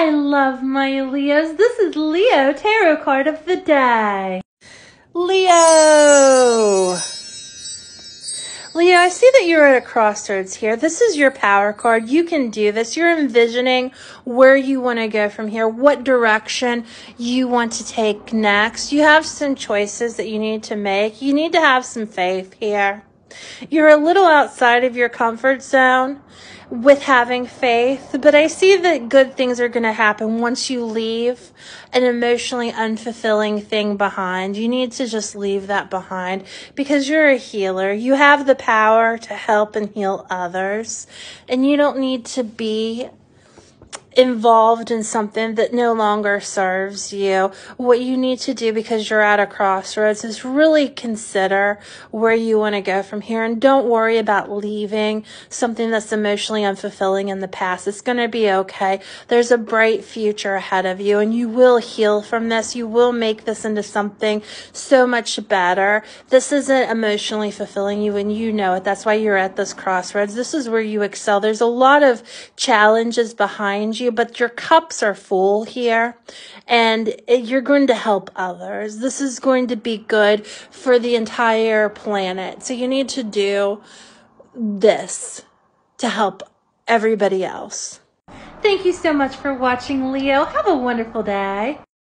I love my Leos. This is Leo Tarot card of the day. Leo! Leo, I see that you're at a crossroads here. This is your power card. You can do this. You're envisioning where you want to go from here, what direction you want to take next. You have some choices that you need to make. You need to have some faith here. You're a little outside of your comfort zone with having faith, but I see that good things are going to happen once you leave an emotionally unfulfilling thing behind. You need to just leave that behind because you're a healer. You have the power to help and heal others, and you don't need to be involved in something that no longer serves you. What you need to do because you're at a crossroads is really consider where you want to go from here and don't worry about leaving something that's emotionally unfulfilling in the past. It's going to be okay. There's a bright future ahead of you and you will heal from this. You will make this into something so much better. This isn't emotionally fulfilling you and you know it. That's why you're at this crossroads. This is where you excel. There's a lot of challenges behind you you, but your cups are full here and you're going to help others. This is going to be good for the entire planet. So you need to do this to help everybody else. Thank you so much for watching, Leo. Have a wonderful day.